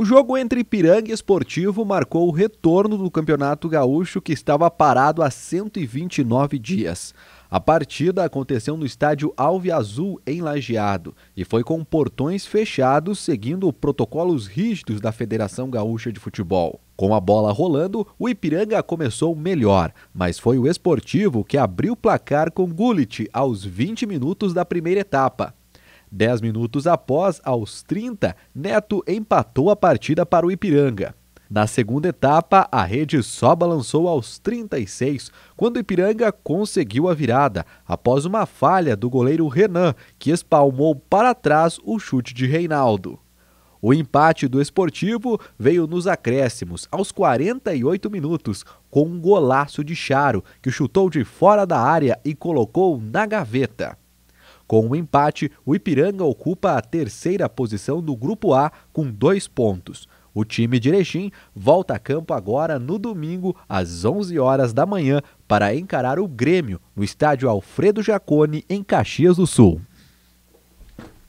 O jogo entre Ipiranga e Esportivo marcou o retorno do Campeonato Gaúcho que estava parado há 129 dias. A partida aconteceu no estádio Alve Azul, em Lajeado, e foi com portões fechados, seguindo protocolos rígidos da Federação Gaúcha de Futebol. Com a bola rolando, o Ipiranga começou melhor, mas foi o esportivo que abriu o placar com Gullit aos 20 minutos da primeira etapa. Dez minutos após, aos 30, Neto empatou a partida para o Ipiranga. Na segunda etapa, a rede só balançou aos 36, quando o Ipiranga conseguiu a virada, após uma falha do goleiro Renan, que espalmou para trás o chute de Reinaldo. O empate do esportivo veio nos acréscimos, aos 48 minutos, com um golaço de Charo, que chutou de fora da área e colocou na gaveta. Com o um empate, o Ipiranga ocupa a terceira posição do Grupo A com dois pontos. O time de Erechim volta a campo agora no domingo às 11 horas da manhã para encarar o Grêmio no estádio Alfredo Jaconi em Caxias do Sul.